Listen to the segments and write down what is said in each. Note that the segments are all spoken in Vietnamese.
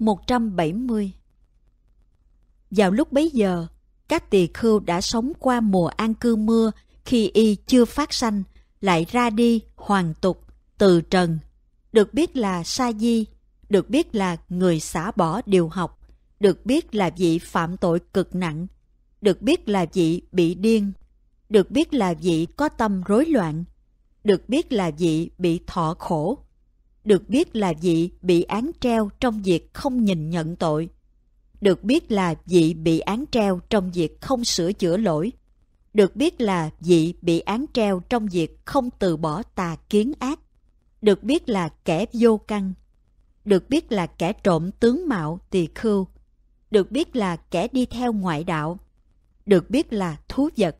170 Vào lúc bấy giờ, các tỳ khưu đã sống qua mùa an cư mưa khi y chưa phát sanh, lại ra đi hoàn tục, từ trần. Được biết là sa di, được biết là người xả bỏ điều học, được biết là vị phạm tội cực nặng, được biết là vị bị điên, được biết là vị có tâm rối loạn, được biết là vị bị thọ khổ, được biết là vị bị án treo trong việc không nhìn nhận tội, được biết là vị bị án treo trong việc không sửa chữa lỗi, được biết là vị bị án treo trong việc không từ bỏ tà kiến ác, được biết là kẻ vô căn, được biết là kẻ trộm tướng mạo tỳ khưu, được biết là kẻ đi theo ngoại đạo, được biết là thú vật,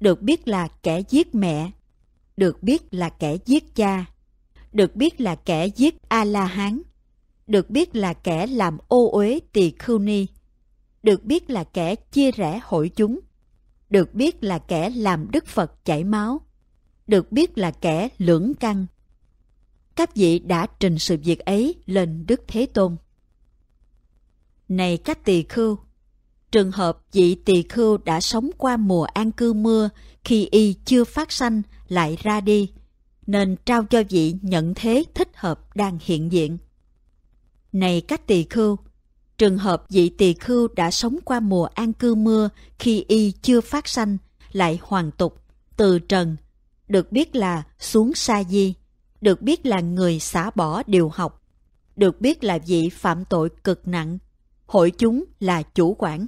được biết là kẻ giết mẹ, được biết là kẻ giết cha, được biết là kẻ giết A-la-hán, được biết là kẻ làm ô uế tỳ khưu ni, được biết là kẻ chia rẽ hội chúng, được biết là kẻ làm Đức Phật chảy máu, được biết là kẻ lưỡng căng. Các vị đã trình sự việc ấy lên Đức Thế Tôn. Này các tỳ khưu, trường hợp vị tỳ khưu đã sống qua mùa an cư mưa khi y chưa phát sanh lại ra đi, nên trao cho vị nhận thế thích hợp đang hiện diện. Này các tỳ khưu, trường hợp vị tỳ khưu đã sống qua mùa an cư mưa khi y chưa phát sanh, lại hoàn tục, từ trần, được biết là xuống sa di, được biết là người xả bỏ điều học, được biết là vị phạm tội cực nặng, hội chúng là chủ quản.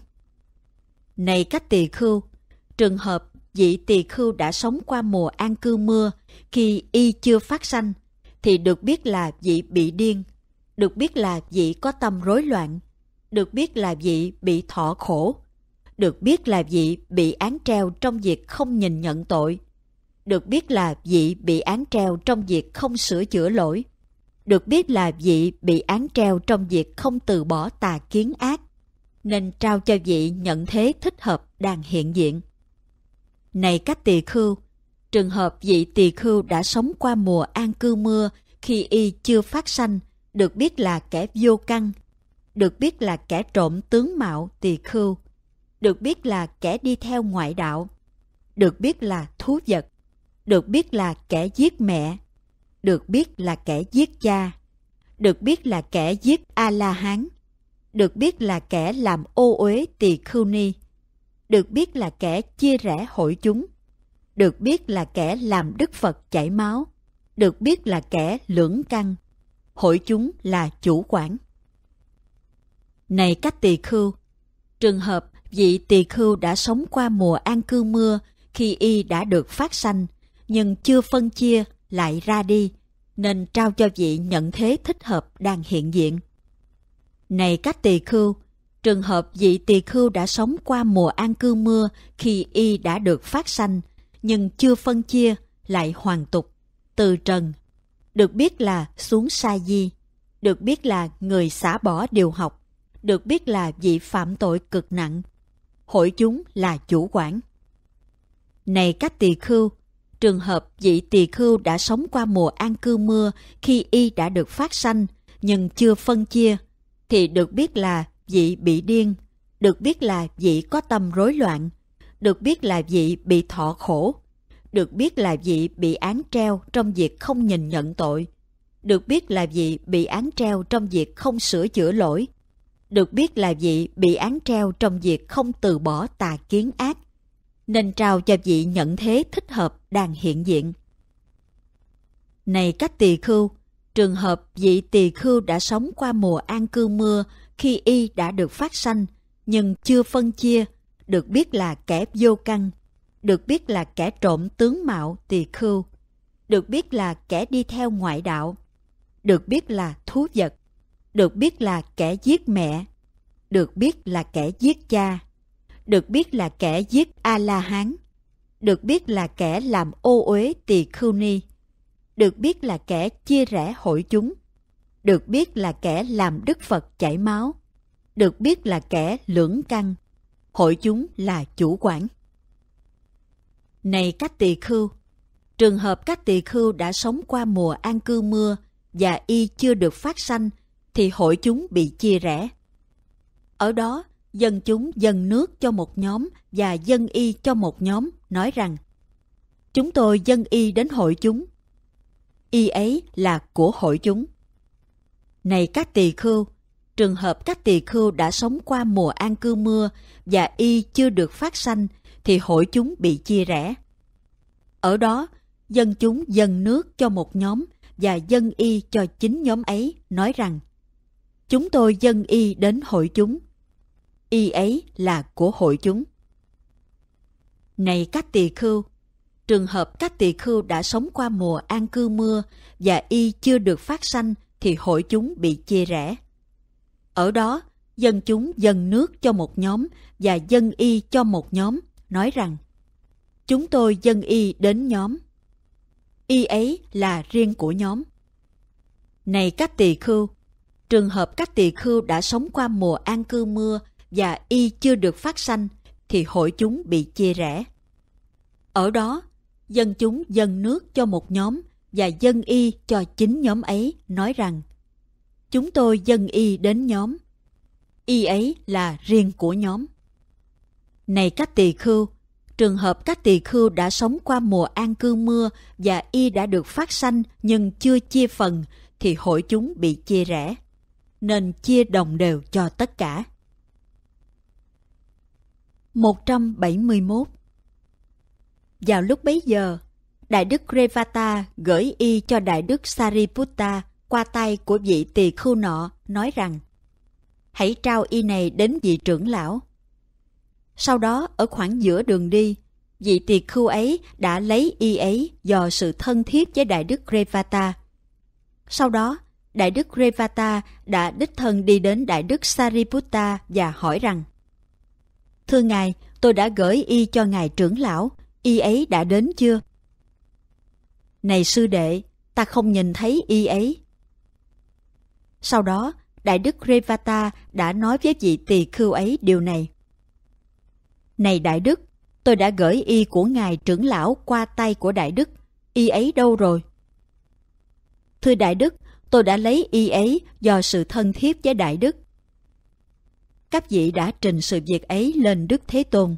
Này các tỳ khưu, trường hợp vị tỳ khưu đã sống qua mùa an cư mưa khi y chưa phát sanh, thì được biết là vị bị điên, được biết là vị có tâm rối loạn, được biết là vị bị thọ khổ, được biết là vị bị án treo trong việc không nhìn nhận tội, được biết là vị bị án treo trong việc không sửa chữa lỗi, được biết là vị bị án treo trong việc không từ bỏ tà kiến ác, nên trao cho vị nhận thế thích hợp đang hiện diện. Này các tỳ khưu, trường hợp vị tỳ khưu đã sống qua mùa an cư mưa khi y chưa phát sanh, được biết là kẻ vô căn, được biết là kẻ trộm tướng mạo tỳ khưu, được biết là kẻ đi theo ngoại đạo, được biết là thú vật, được biết là kẻ giết mẹ, được biết là kẻ giết cha, được biết là kẻ giết A-la-hán, được biết là kẻ làm ô uế tỳ khưu ni được biết là kẻ chia rẽ hội chúng, được biết là kẻ làm Đức Phật chảy máu, được biết là kẻ lưỡng căng, hội chúng là chủ quản. Này các tỳ khưu, trường hợp vị tỳ khưu đã sống qua mùa an cư mưa khi y đã được phát sanh, nhưng chưa phân chia lại ra đi, nên trao cho vị nhận thế thích hợp đang hiện diện. Này các tỳ khưu, Trường hợp vị tỳ khưu đã sống qua mùa an cư mưa khi y đã được phát sanh, nhưng chưa phân chia, lại hoàn tục, từ trần. Được biết là xuống sa di, được biết là người xả bỏ điều học, được biết là vị phạm tội cực nặng. Hội chúng là chủ quản. Này các tỳ khưu, trường hợp vị tỳ khưu đã sống qua mùa an cư mưa khi y đã được phát sanh nhưng chưa phân chia, thì được biết là vị bị điên, được biết là vị có tâm rối loạn, được biết là vị bị thọ khổ, được biết là vị bị án treo trong việc không nhìn nhận tội, được biết là vị bị án treo trong việc không sửa chữa lỗi, được biết là vị bị án treo trong việc không từ bỏ tà kiến ác, nên trao cho vị nhận thế thích hợp đang hiện diện. Này các tỳ khưu, trường hợp vị tỳ khưu đã sống qua mùa an cư mưa khi y đã được phát sanh nhưng chưa phân chia, được biết là kẻ vô căn, được biết là kẻ trộm tướng mạo tỳ khưu, được biết là kẻ đi theo ngoại đạo, được biết là thú vật, được biết là kẻ giết mẹ, được biết là kẻ giết cha, được biết là kẻ giết A-la-hán, được biết là kẻ làm ô uế tỳ khưu ni, được biết là kẻ chia rẽ hội chúng, được biết là kẻ làm Đức Phật chảy máu, được biết là kẻ lưỡng căng, hội chúng là chủ quản. Này các tỳ khưu, trường hợp các tỳ khưu đã sống qua mùa an cư mưa và y chưa được phát sanh thì hội chúng bị chia rẽ. Ở đó, dân chúng dân nước cho một nhóm và dân y cho một nhóm nói rằng Chúng tôi dân y đến hội chúng. Y ấy là của hội chúng. Này các tỳ khưu, trường hợp các tỳ khưu đã sống qua mùa an cư mưa và y chưa được phát sanh thì hội chúng bị chia rẽ. Ở đó, dân chúng dân nước cho một nhóm và dân y cho chính nhóm ấy nói rằng Chúng tôi dân y đến hội chúng. Y ấy là của hội chúng. Này các tỳ khưu, trường hợp các tỳ khưu đã sống qua mùa an cư mưa và y chưa được phát sanh thì hội chúng bị chia rẽ. Ở đó, dân chúng dân nước cho một nhóm và dân y cho một nhóm, nói rằng Chúng tôi dân y đến nhóm. Y ấy là riêng của nhóm. Này các tỳ khưu, trường hợp các tỳ khưu đã sống qua mùa an cư mưa và y chưa được phát sanh, thì hội chúng bị chia rẽ. Ở đó, dân chúng dân nước cho một nhóm và dân y cho chính nhóm ấy nói rằng Chúng tôi dân y đến nhóm, y ấy là riêng của nhóm. Này các tỳ khưu, trường hợp các tỳ khưu đã sống qua mùa an cư mưa và y đã được phát sanh nhưng chưa chia phần thì hội chúng bị chia rẽ, nên chia đồng đều cho tất cả. 171 Vào lúc bấy giờ, Đại đức Revata gửi y cho Đại đức Sariputta qua tay của vị tỳ khưu nọ, nói rằng Hãy trao y này đến vị trưởng lão. Sau đó, ở khoảng giữa đường đi, vị tỳ khưu ấy đã lấy y ấy do sự thân thiết với Đại đức Revata. Sau đó, Đại đức Revata đã đích thân đi đến Đại đức Sariputta và hỏi rằng Thưa Ngài, tôi đã gửi y cho Ngài trưởng lão, y ấy đã đến chưa? Này sư đệ, ta không nhìn thấy y ấy. Sau đó, Đại đức Revata đã nói với vị tỳ khưu ấy điều này. Này Đại đức, tôi đã gửi y của ngài trưởng lão qua tay của Đại đức, y ấy đâu rồi? Thưa Đại đức, tôi đã lấy y ấy do sự thân thiết với Đại đức. Các vị đã trình sự việc ấy lên Đức Thế Tôn.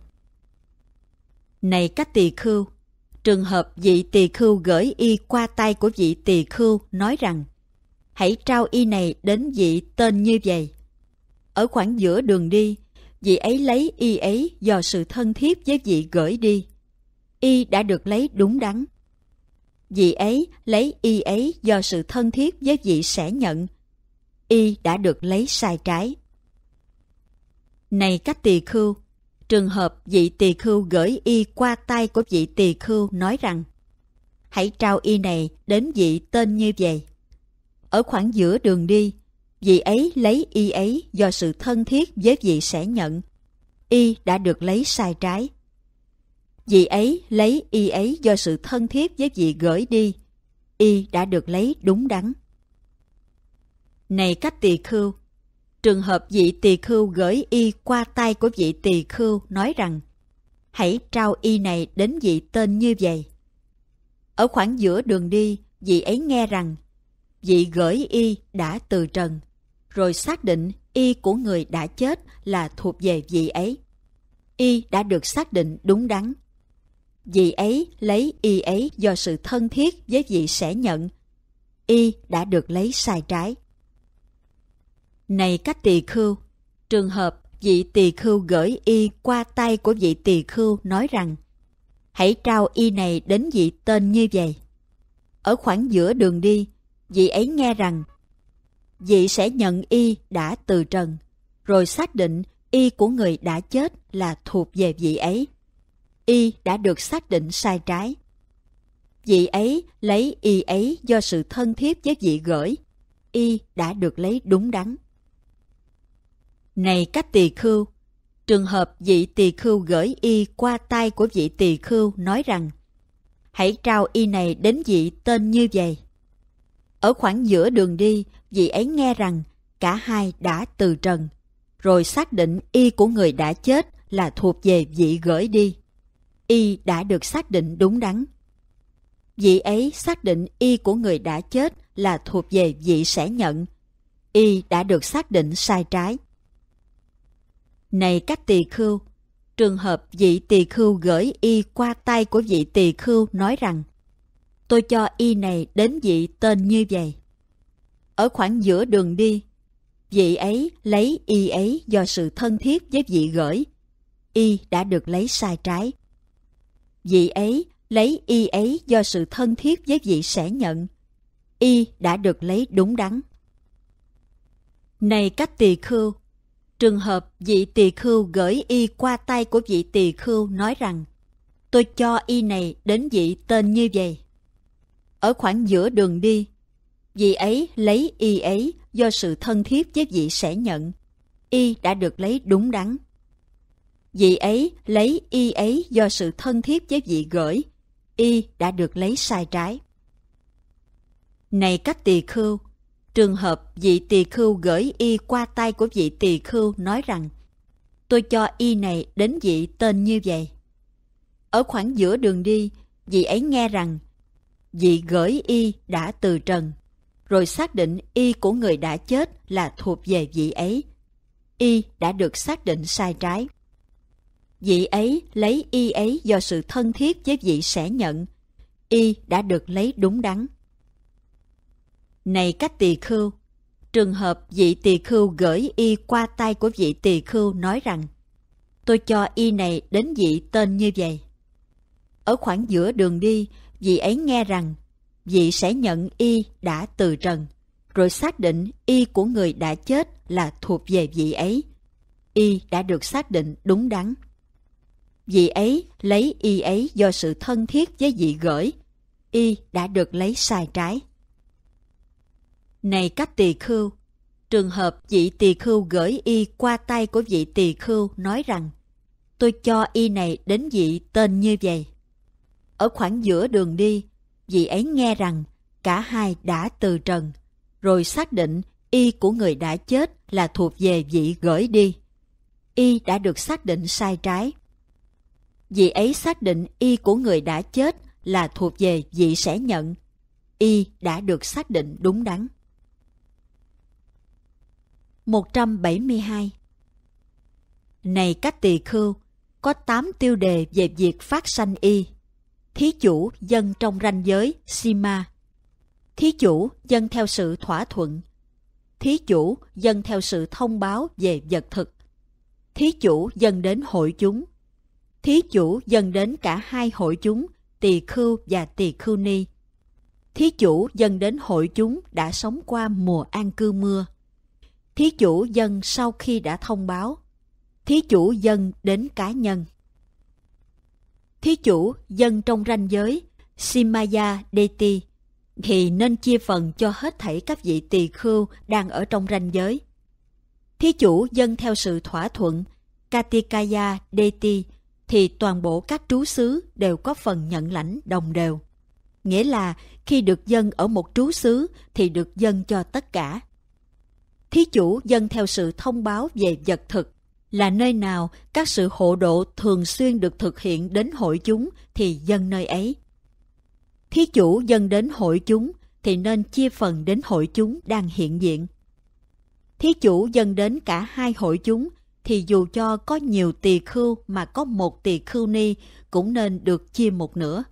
Này các tỳ khưu, trường hợp vị tỳ khưu gửi y qua tay của vị tỳ khưu nói rằng hãy trao y này đến vị tên như vậy. Ở khoảng giữa đường đi, vị ấy lấy y ấy do sự thân thiết với vị gửi đi. Y đã được lấy đúng đắn. Vị ấy lấy y ấy do sự thân thiết với vị sẽ nhận. Y đã được lấy sai trái. Này các tỳ khưu, trường hợp vị tỳ khưu gửi y qua tay của vị tỳ khưu nói rằng Hãy trao y này đến vị tên như vậy. Ở khoảng giữa đường đi, vị ấy lấy y ấy do sự thân thiết với vị sẽ nhận. Y đã được lấy sai trái. Vị ấy lấy y ấy do sự thân thiết với vị gửi đi. Y đã được lấy đúng đắn. Này cách tỳ khưu, trường hợp vị tỳ khưu gửi y qua tay của vị tỳ khưu nói rằng hãy trao y này đến vị tên như vậy. Ở khoảng giữa đường đi, vị ấy nghe rằng vị gửi y đã từ trần, rồi xác định y của người đã chết là thuộc về vị ấy. Y đã được xác định đúng đắn. Vị ấy lấy y ấy do sự thân thiết với vị sẽ nhận. Y đã được lấy sai trái. Này các tỳ khưu, trường hợp vị tỳ khưu gửi y qua tay của vị tỳ khưu nói rằng Hãy trao y này đến vị tên như vậy. Ở khoảng giữa đường đi, vị ấy nghe rằng vị sẽ nhận y đã từ trần, rồi xác định y của người đã chết là thuộc về vị ấy. Y đã được xác định sai trái. Vị ấy lấy y ấy do sự thân thiết với vị gửi. Y đã được lấy đúng đắn. Này các tỳ khưu, trường hợp vị tỳ khưu gửi y qua tay của vị tỳ khưu nói rằng Hãy trao y này đến vị tên như vậy. Ở khoảng giữa đường đi, vị ấy nghe rằng cả hai đã từ trần, rồi xác định y của người đã chết là thuộc về vị gửi đi. Y đã được xác định đúng đắn. Vị ấy xác định y của người đã chết là thuộc về vị sẽ nhận. Y đã được xác định sai trái. Này các tỳ khưu, trường hợp vị tỳ khưu gửi y qua tay của vị tỳ khưu nói rằng Tôi cho y này đến vị tên như vậy. Ở khoảng giữa đường đi, vị ấy lấy y ấy do sự thân thiết với vị gửi. Y đã được lấy sai trái. Vị ấy lấy y ấy do sự thân thiết với vị sẽ nhận. Y đã được lấy đúng đắn. Này các tỳ khưu, Trường hợp vị tỳ khưu gửi y qua tay của vị tỳ khưu nói rằng Tôi cho y này đến vị tên như vậy. Ở khoảng giữa đường đi, vị ấy lấy y ấy do sự thân thiết với vị sẽ nhận. Y đã được lấy đúng đắn. Vị ấy lấy y ấy do sự thân thiết với vị gửi. Y đã được lấy sai trái. Này các tỳ khưu, Trường hợp vị tỳ khưu gửi y qua tay của vị tỳ khưu nói rằng Tôi cho y này đến vị tên như vậy. Ở khoảng giữa đường đi, vị ấy nghe rằng vị gửi y đã từ trần, rồi xác định y của người đã chết là thuộc về vị ấy. Y đã được xác định sai trái. Vị ấy lấy y ấy do sự thân thiết với vị sẽ nhận. Y đã được lấy đúng đắn. Này các tỳ khưu, trường hợp vị tỳ khưu gửi y qua tay của vị tỳ khưu nói rằng Tôi cho y này đến vị tên như vậy. Ở khoảng giữa đường đi, vị ấy nghe rằng vị sẽ nhận y đã từ trần, rồi xác định y của người đã chết là thuộc về vị ấy. Y đã được xác định đúng đắn. Vị ấy lấy y ấy do sự thân thiết với vị gửi, y đã được lấy sai trái. Này cách tỳ khưu, trường hợp vị tỳ khưu gửi y qua tay của vị tỳ khưu nói rằng tôi cho y này đến vị tên như vậy. Ở khoảng giữa đường đi, vị ấy nghe rằng cả hai đã từ trần, rồi xác định y của người đã chết là thuộc về vị gửi đi. Y đã được xác định sai trái. Vị ấy xác định y của người đã chết là thuộc về vị sẽ nhận. Y đã được xác định đúng đắn. 172 Này các tỳ khưu, có 8 tiêu đề về việc phát sanh y. Thí chủ dân trong ranh giới Sima. Thí chủ dân theo sự thỏa thuận. Thí chủ dân theo sự thông báo về vật thực. Thí chủ dân đến hội chúng. Thí chủ dân đến cả hai hội chúng, tỳ khưu và tỳ khưu ni. Thí chủ dân đến hội chúng đã sống qua mùa an cư mưa thí chủ dân sau khi đã thông báo, thí chủ dân đến cá nhân. Thí chủ dân trong ranh giới Simaya Deti thì nên chia phần cho hết thảy các vị tỳ khưu đang ở trong ranh giới. Thí chủ dân theo sự thỏa thuận Katikaya Deti thì toàn bộ các trú xứ đều có phần nhận lãnh đồng đều. Nghĩa là khi được dân ở một trú xứ thì được dân cho tất cả thí chủ dân theo sự thông báo về vật thực là nơi nào các sự hộ độ thường xuyên được thực hiện đến hội chúng thì dân nơi ấy. Thí chủ dân đến hội chúng thì nên chia phần đến hội chúng đang hiện diện. Thí chủ dân đến cả hai hội chúng thì dù cho có nhiều tỳ khưu mà có một tỳ khưu ni cũng nên được chia một nửa.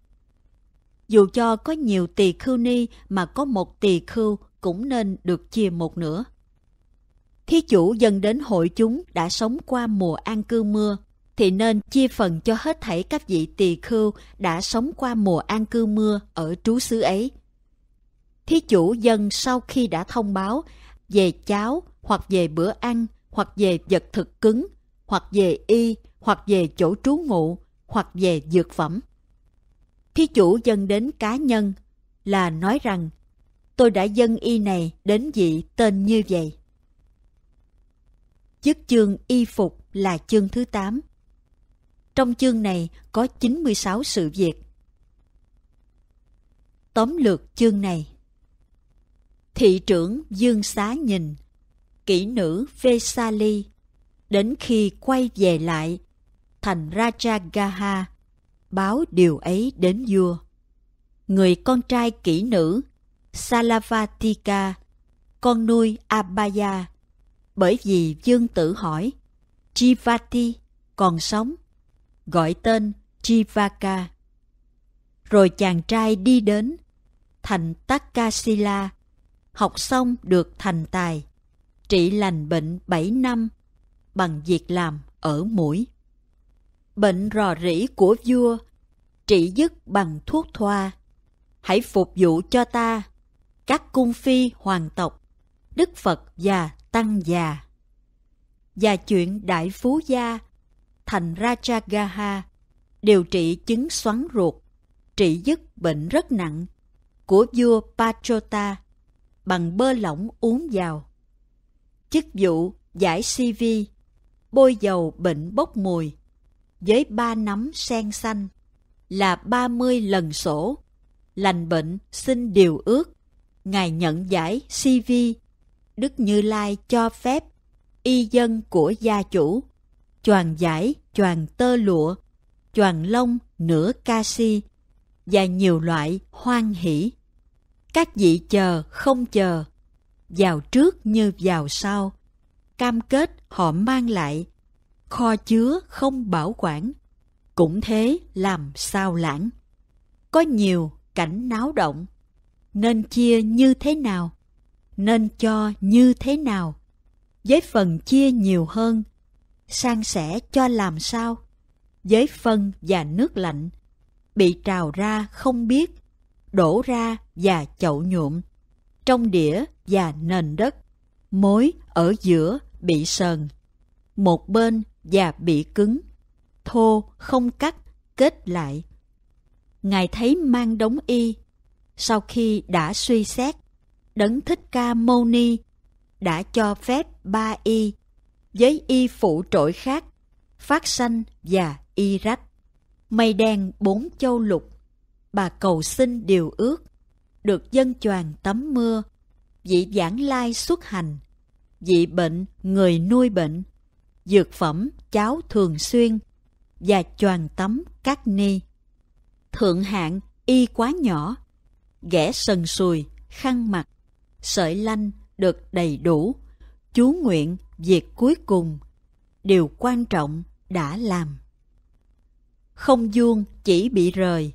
Dù cho có nhiều tỳ khưu ni mà có một tỳ khưu cũng nên được chia một nửa thí chủ dân đến hội chúng đã sống qua mùa an cư mưa, thì nên chia phần cho hết thảy các vị tỳ khưu đã sống qua mùa an cư mưa ở trú xứ ấy. Thí chủ dân sau khi đã thông báo về cháo hoặc về bữa ăn hoặc về vật thực cứng hoặc về y hoặc về chỗ trú ngụ hoặc về dược phẩm. Thí chủ dân đến cá nhân là nói rằng tôi đã dân y này đến vị tên như vậy dứt chương y phục là chương thứ 8. Trong chương này có 96 sự việc. Tóm lược chương này Thị trưởng Dương Xá nhìn, kỹ nữ Vesali, đến khi quay về lại, thành Raja Gaha, báo điều ấy đến vua. Người con trai kỹ nữ Salavatika, con nuôi Abaya, bởi vì Dương tử hỏi, Chivati còn sống, gọi tên Chivaka. Rồi chàng trai đi đến, thành Takasila, học xong được thành tài, trị lành bệnh 7 năm bằng việc làm ở mũi. Bệnh rò rỉ của vua trị dứt bằng thuốc thoa. Hãy phục vụ cho ta, các cung phi hoàng tộc, Đức Phật và Tăng già và chuyện Đại Phú Gia thành Rajagaha điều trị chứng xoắn ruột, trị dứt bệnh rất nặng của vua Pachota bằng bơ lỏng uống vào. Chức vụ giải CV, bôi dầu bệnh bốc mùi với ba nắm sen xanh là ba mươi lần sổ, lành bệnh xin điều ước, ngài nhận giải CV Đức Như Lai cho phép y dân của gia chủ, choàng giải, choàng tơ lụa, choàng lông nửa ca si và nhiều loại hoan hỷ. Các vị chờ không chờ, vào trước như vào sau, cam kết họ mang lại, kho chứa không bảo quản, cũng thế làm sao lãng. Có nhiều cảnh náo động, nên chia như thế nào? nên cho như thế nào với phần chia nhiều hơn san sẻ cho làm sao với phân và nước lạnh bị trào ra không biết đổ ra và chậu nhuộm trong đĩa và nền đất mối ở giữa bị sờn một bên và bị cứng thô không cắt kết lại ngài thấy mang đống y sau khi đã suy xét Đấng Thích Ca Mâu Ni đã cho phép ba y với y phụ trội khác phát sanh và y rách mây đen bốn châu lục bà cầu xin điều ước được dân choàng tắm mưa vị giảng lai xuất hành vị bệnh người nuôi bệnh dược phẩm cháo thường xuyên và choàng tắm các ni thượng hạng y quá nhỏ ghẻ sần sùi khăn mặt sợi lanh được đầy đủ, chú nguyện việc cuối cùng, điều quan trọng đã làm. Không vuông chỉ bị rời,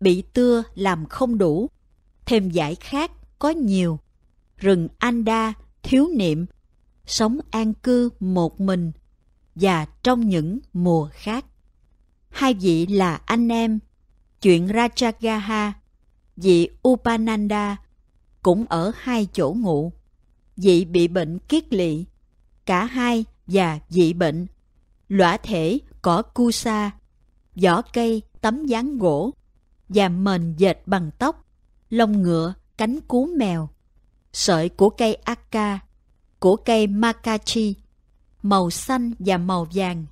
bị tưa làm không đủ, thêm giải khác có nhiều, rừng anh đa thiếu niệm, sống an cư một mình và trong những mùa khác. Hai vị là anh em, chuyện Rajagaha, vị Upananda cũng ở hai chỗ ngủ Dị bị bệnh kiết lỵ, cả hai và dị bệnh. Lõa thể cỏ cu sa, vỏ cây tấm dáng gỗ và mền dệt bằng tóc, lông ngựa, cánh cú mèo, sợi của cây aka, của cây makachi, màu xanh và màu vàng,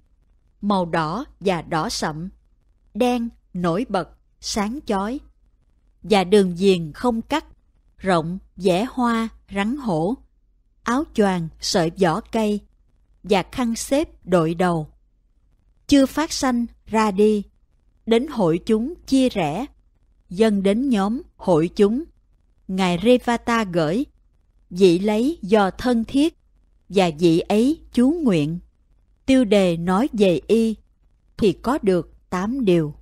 màu đỏ và đỏ sậm, đen, nổi bật, sáng chói và đường viền không cắt rộng, vẽ hoa, rắn hổ, áo choàng sợi vỏ cây và khăn xếp đội đầu. Chưa phát sanh ra đi, đến hội chúng chia rẽ, dân đến nhóm hội chúng. Ngài Revata gửi, vị lấy do thân thiết và vị ấy chú nguyện. Tiêu đề nói về y thì có được tám điều.